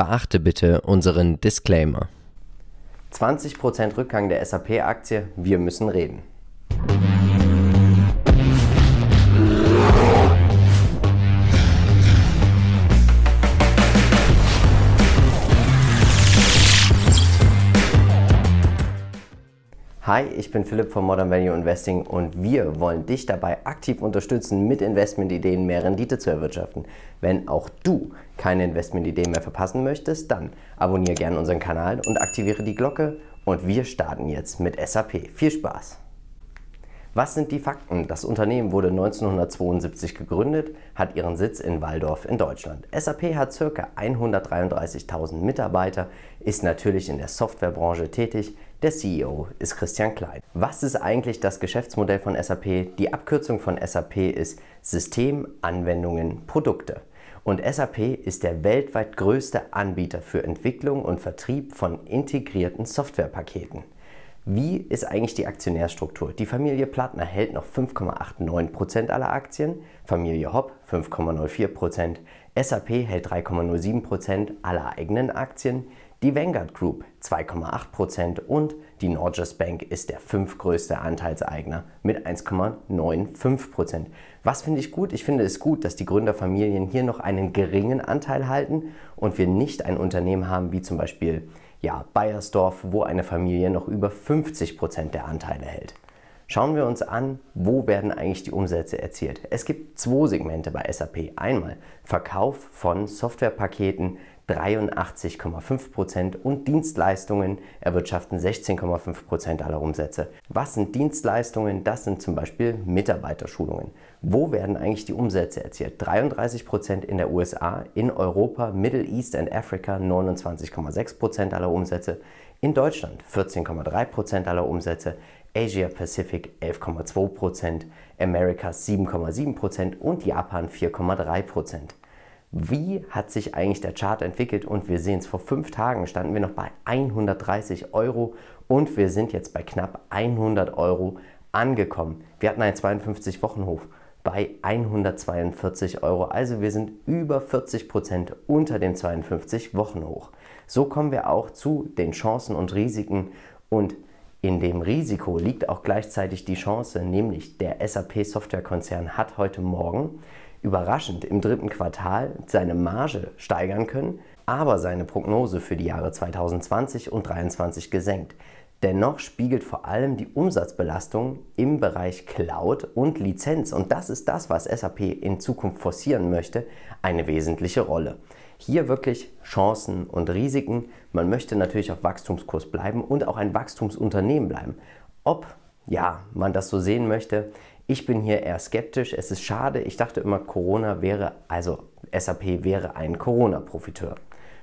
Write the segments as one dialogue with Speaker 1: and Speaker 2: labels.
Speaker 1: Beachte bitte unseren Disclaimer. 20% Rückgang der SAP-Aktie, wir müssen reden. Hi, ich bin Philipp von Modern Value Investing und wir wollen dich dabei aktiv unterstützen, mit Investmentideen mehr Rendite zu erwirtschaften. Wenn auch du keine Investmentideen mehr verpassen möchtest, dann abonniere gerne unseren Kanal und aktiviere die Glocke und wir starten jetzt mit SAP. Viel Spaß! Was sind die Fakten? Das Unternehmen wurde 1972 gegründet, hat ihren Sitz in Waldorf in Deutschland. SAP hat ca. 133.000 Mitarbeiter, ist natürlich in der Softwarebranche tätig, der CEO ist Christian Klein. Was ist eigentlich das Geschäftsmodell von SAP? Die Abkürzung von SAP ist System, Anwendungen, Produkte. Und SAP ist der weltweit größte Anbieter für Entwicklung und Vertrieb von integrierten Softwarepaketen. Wie ist eigentlich die Aktionärstruktur? Die Familie Plattner hält noch 5,89% aller Aktien, Familie Hopp 5,04%, SAP hält 3,07% aller eigenen Aktien, die Vanguard Group 2,8% und die Norges Bank ist der fünftgrößte Anteilseigner mit 1,95%. Was finde ich gut? Ich finde es gut, dass die Gründerfamilien hier noch einen geringen Anteil halten und wir nicht ein Unternehmen haben wie zum Beispiel ja, Bayersdorf, wo eine Familie noch über 50% der Anteile hält. Schauen wir uns an, wo werden eigentlich die Umsätze erzielt. Es gibt zwei Segmente bei SAP. Einmal Verkauf von Softwarepaketen, 83,5% Prozent und Dienstleistungen erwirtschaften 16,5% Prozent aller Umsätze. Was sind Dienstleistungen? Das sind zum Beispiel Mitarbeiterschulungen. Wo werden eigentlich die Umsätze erzielt? 33% Prozent in der USA, in Europa, Middle East and Africa 29,6% Prozent aller Umsätze, in Deutschland 14,3% Prozent aller Umsätze, Asia Pacific 11,2%, Amerika 7,7% und Japan 4,3%. Wie hat sich eigentlich der Chart entwickelt? Und wir sehen es, vor fünf Tagen standen wir noch bei 130 Euro und wir sind jetzt bei knapp 100 Euro angekommen. Wir hatten einen 52-Wochen-Hof bei 142 Euro. Also wir sind über 40 Prozent unter dem 52-Wochen-Hoch. So kommen wir auch zu den Chancen und Risiken und in dem Risiko liegt auch gleichzeitig die Chance, nämlich der SAP Softwarekonzern hat heute Morgen überraschend im dritten Quartal seine Marge steigern können, aber seine Prognose für die Jahre 2020 und 2023 gesenkt. Dennoch spiegelt vor allem die Umsatzbelastung im Bereich Cloud und Lizenz, und das ist das, was SAP in Zukunft forcieren möchte, eine wesentliche Rolle. Hier wirklich Chancen und Risiken. Man möchte natürlich auf Wachstumskurs bleiben und auch ein Wachstumsunternehmen bleiben. Ob ja, man das so sehen möchte, ich bin hier eher skeptisch. Es ist schade. Ich dachte immer, Corona wäre, also SAP wäre ein Corona-Profiteur.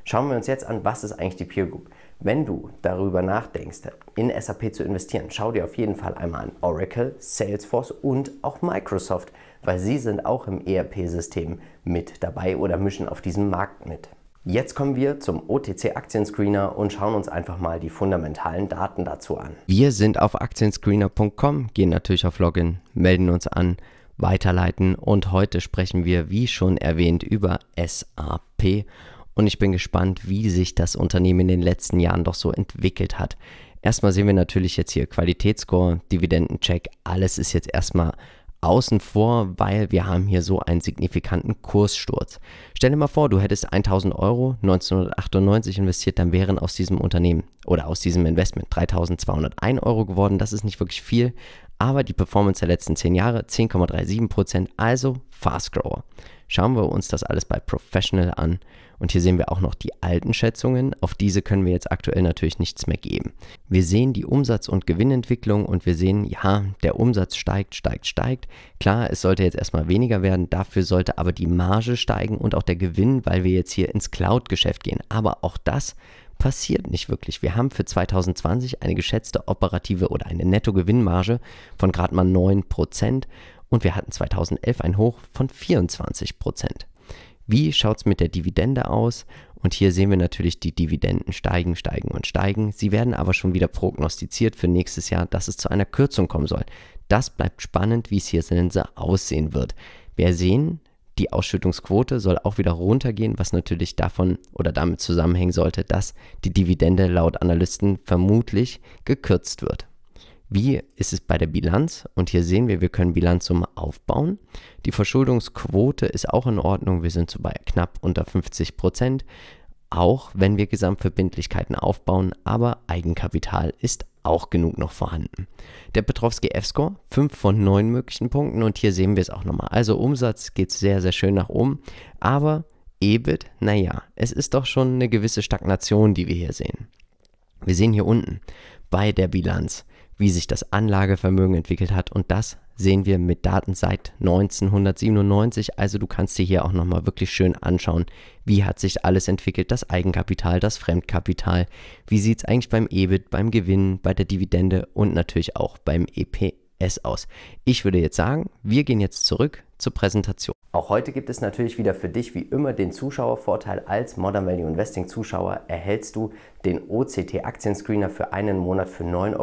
Speaker 1: Schauen wir uns jetzt an, was ist eigentlich die Peer Group. Wenn du darüber nachdenkst, in SAP zu investieren, schau dir auf jeden Fall einmal an Oracle, Salesforce und auch Microsoft, weil sie sind auch im ERP-System mit dabei oder mischen auf diesem Markt mit. Jetzt kommen wir zum OTC Aktienscreener und schauen uns einfach mal die fundamentalen Daten dazu an. Wir sind auf aktienscreener.com, gehen natürlich auf Login, melden uns an, weiterleiten und heute sprechen wir, wie schon erwähnt, über SAP und ich bin gespannt, wie sich das Unternehmen in den letzten Jahren doch so entwickelt hat. Erstmal sehen wir natürlich jetzt hier Qualitätsscore, Dividendencheck, alles ist jetzt erstmal außen vor, weil wir haben hier so einen signifikanten Kurssturz. Stell dir mal vor, du hättest 1000 Euro 1998 investiert, dann wären aus diesem Unternehmen oder aus diesem Investment 3201 Euro geworden. Das ist nicht wirklich viel, aber die Performance der letzten 10 Jahre 10,37%, Prozent, also Fast Grower schauen wir uns das alles bei Professional an. Und hier sehen wir auch noch die alten Schätzungen. Auf diese können wir jetzt aktuell natürlich nichts mehr geben. Wir sehen die Umsatz- und Gewinnentwicklung und wir sehen, ja, der Umsatz steigt, steigt, steigt. Klar, es sollte jetzt erstmal weniger werden, dafür sollte aber die Marge steigen und auch der Gewinn, weil wir jetzt hier ins Cloud-Geschäft gehen. Aber auch das passiert nicht wirklich. Wir haben für 2020 eine geschätzte operative oder eine Nettogewinnmarge von gerade mal 9% und wir hatten 2011 ein Hoch von 24 Prozent. Wie schaut es mit der Dividende aus? Und hier sehen wir natürlich, die Dividenden steigen, steigen und steigen. Sie werden aber schon wieder prognostiziert für nächstes Jahr, dass es zu einer Kürzung kommen soll. Das bleibt spannend, wie es hier Sense aussehen wird. Wir sehen, die Ausschüttungsquote soll auch wieder runtergehen, was natürlich davon oder damit zusammenhängen sollte, dass die Dividende laut Analysten vermutlich gekürzt wird. Wie ist es bei der Bilanz? Und hier sehen wir, wir können Bilanzsumme aufbauen. Die Verschuldungsquote ist auch in Ordnung. Wir sind so bei knapp unter 50 Prozent, auch wenn wir Gesamtverbindlichkeiten aufbauen, aber Eigenkapital ist auch genug noch vorhanden. Der Petrovski F-Score 5 von 9 möglichen Punkten und hier sehen wir es auch nochmal. Also Umsatz geht sehr, sehr schön nach oben, aber EBIT, naja, es ist doch schon eine gewisse Stagnation, die wir hier sehen. Wir sehen hier unten bei der Bilanz wie sich das Anlagevermögen entwickelt hat und das sehen wir mit Daten seit 1997. Also du kannst dir hier auch nochmal wirklich schön anschauen, wie hat sich alles entwickelt, das Eigenkapital, das Fremdkapital, wie sieht es eigentlich beim EBIT, beim Gewinn, bei der Dividende und natürlich auch beim EPS aus. Ich würde jetzt sagen, wir gehen jetzt zurück zur Präsentation. Auch heute gibt es natürlich wieder für dich wie immer den Zuschauervorteil. Als Modern Value Investing Zuschauer erhältst du den OCT Aktien Screener für einen Monat für 9,99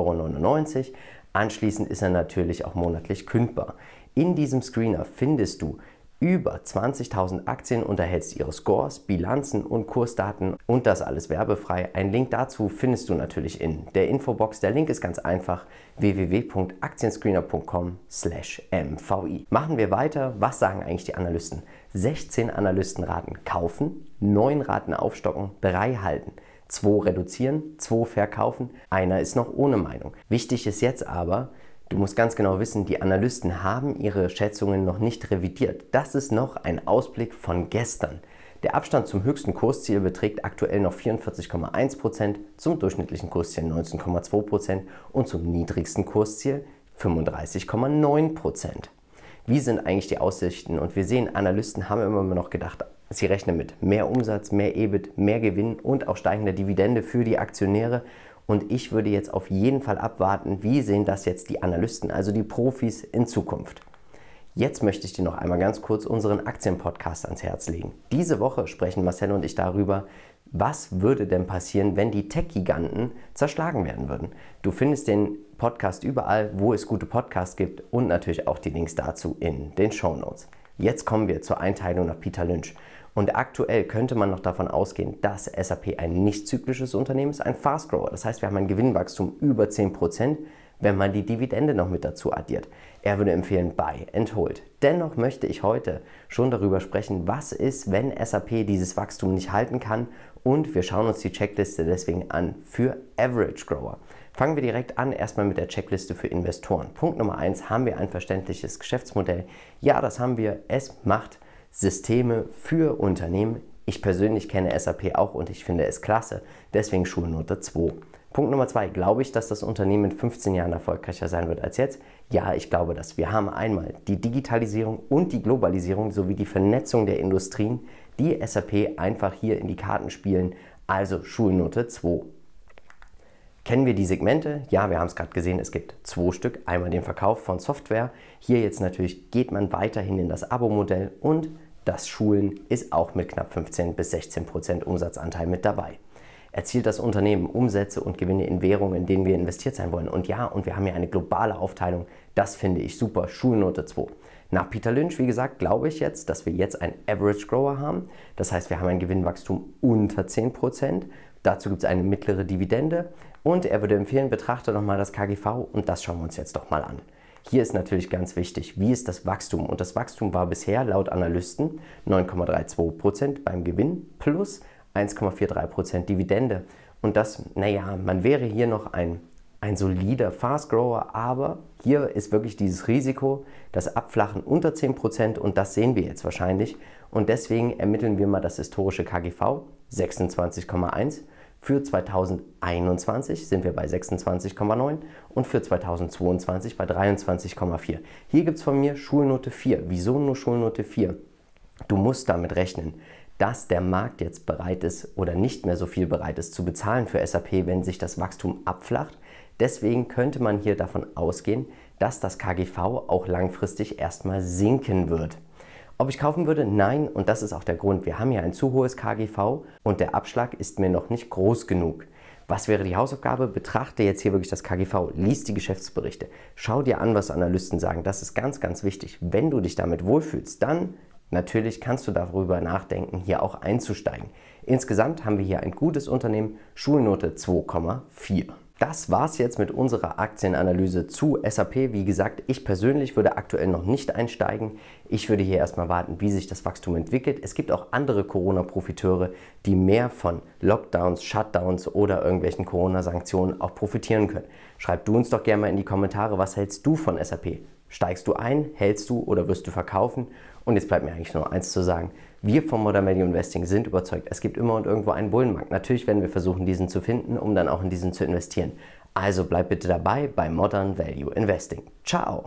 Speaker 1: Euro. Anschließend ist er natürlich auch monatlich kündbar. In diesem Screener findest du über 20.000 Aktien, unterhältst ihre Scores, Bilanzen und Kursdaten und das alles werbefrei. Ein Link dazu findest du natürlich in der Infobox. Der Link ist ganz einfach www.aktienscreener.com/mvi. Machen wir weiter. Was sagen eigentlich die Analysten? 16 Analysten raten kaufen, 9 raten aufstocken, 3 halten. 2 reduzieren, 2 verkaufen, einer ist noch ohne Meinung. Wichtig ist jetzt aber, Du musst ganz genau wissen, die Analysten haben ihre Schätzungen noch nicht revidiert. Das ist noch ein Ausblick von gestern. Der Abstand zum höchsten Kursziel beträgt aktuell noch 44,1%, zum durchschnittlichen Kursziel 19,2% und zum niedrigsten Kursziel 35,9%. Wie sind eigentlich die Aussichten? Und wir sehen, Analysten haben immer noch gedacht, sie rechnen mit mehr Umsatz, mehr EBIT, mehr Gewinn und auch steigender Dividende für die Aktionäre und ich würde jetzt auf jeden Fall abwarten, wie sehen das jetzt die Analysten, also die Profis in Zukunft. Jetzt möchte ich dir noch einmal ganz kurz unseren Aktienpodcast ans Herz legen. Diese Woche sprechen Marcel und ich darüber, was würde denn passieren, wenn die Tech-Giganten zerschlagen werden würden. Du findest den Podcast überall, wo es gute Podcasts gibt und natürlich auch die Links dazu in den Show Notes. Jetzt kommen wir zur Einteilung nach Peter Lynch. Und aktuell könnte man noch davon ausgehen, dass SAP ein nicht zyklisches Unternehmen ist, ein Fast Grower. Das heißt, wir haben ein Gewinnwachstum über 10%, wenn man die Dividende noch mit dazu addiert. Er würde empfehlen Buy and Hold. Dennoch möchte ich heute schon darüber sprechen, was ist, wenn SAP dieses Wachstum nicht halten kann. Und wir schauen uns die Checkliste deswegen an für Average Grower. Fangen wir direkt an, erstmal mit der Checkliste für Investoren. Punkt Nummer eins: haben wir ein verständliches Geschäftsmodell? Ja, das haben wir. Es macht Systeme für Unternehmen. Ich persönlich kenne SAP auch und ich finde es klasse, deswegen Schulnote 2. Punkt Nummer 2. glaube ich, dass das Unternehmen in 15 Jahren erfolgreicher sein wird als jetzt? Ja, ich glaube das. Wir haben einmal die Digitalisierung und die Globalisierung sowie die Vernetzung der Industrien, die SAP einfach hier in die Karten spielen, also Schulnote 2. Kennen wir die Segmente? Ja, wir haben es gerade gesehen, es gibt zwei Stück. Einmal den Verkauf von Software. Hier jetzt natürlich geht man weiterhin in das Abo-Modell und das Schulen ist auch mit knapp 15 bis 16 Prozent Umsatzanteil mit dabei. Erzielt das Unternehmen Umsätze und Gewinne in Währungen, in denen wir investiert sein wollen? Und ja, und wir haben hier eine globale Aufteilung. Das finde ich super. Schulnote 2. Nach Peter Lynch, wie gesagt, glaube ich jetzt, dass wir jetzt ein Average Grower haben. Das heißt, wir haben ein Gewinnwachstum unter 10 Prozent. Dazu gibt es eine mittlere Dividende. Und er würde empfehlen, betrachte doch mal das KGV und das schauen wir uns jetzt doch mal an. Hier ist natürlich ganz wichtig, wie ist das Wachstum? Und das Wachstum war bisher laut Analysten 9,32% beim Gewinn plus 1,43% Dividende. Und das, naja, man wäre hier noch ein, ein solider Fast Grower, aber hier ist wirklich dieses Risiko, das Abflachen unter 10% und das sehen wir jetzt wahrscheinlich. Und deswegen ermitteln wir mal das historische KGV 26,1 für 2021 sind wir bei 26,9 und für 2022 bei 23,4. Hier gibt es von mir Schulnote 4. Wieso nur Schulnote 4? Du musst damit rechnen, dass der Markt jetzt bereit ist oder nicht mehr so viel bereit ist zu bezahlen für SAP, wenn sich das Wachstum abflacht. Deswegen könnte man hier davon ausgehen, dass das KGV auch langfristig erstmal sinken wird. Ob ich kaufen würde? Nein, und das ist auch der Grund. Wir haben ja ein zu hohes KGV und der Abschlag ist mir noch nicht groß genug. Was wäre die Hausaufgabe? Betrachte jetzt hier wirklich das KGV, lies die Geschäftsberichte, schau dir an, was Analysten sagen. Das ist ganz, ganz wichtig. Wenn du dich damit wohlfühlst, dann natürlich kannst du darüber nachdenken, hier auch einzusteigen. Insgesamt haben wir hier ein gutes Unternehmen, Schulnote 2,4 das war's jetzt mit unserer Aktienanalyse zu SAP. Wie gesagt, ich persönlich würde aktuell noch nicht einsteigen. Ich würde hier erstmal warten, wie sich das Wachstum entwickelt. Es gibt auch andere Corona-Profiteure, die mehr von Lockdowns, Shutdowns oder irgendwelchen Corona-Sanktionen auch profitieren können. Schreib du uns doch gerne mal in die Kommentare, was hältst du von SAP? Steigst du ein, hältst du oder wirst du verkaufen? Und jetzt bleibt mir eigentlich nur eins zu sagen. Wir vom Modern Value Investing sind überzeugt, es gibt immer und irgendwo einen Bullenmarkt. Natürlich werden wir versuchen, diesen zu finden, um dann auch in diesen zu investieren. Also bleib bitte dabei bei Modern Value Investing. Ciao!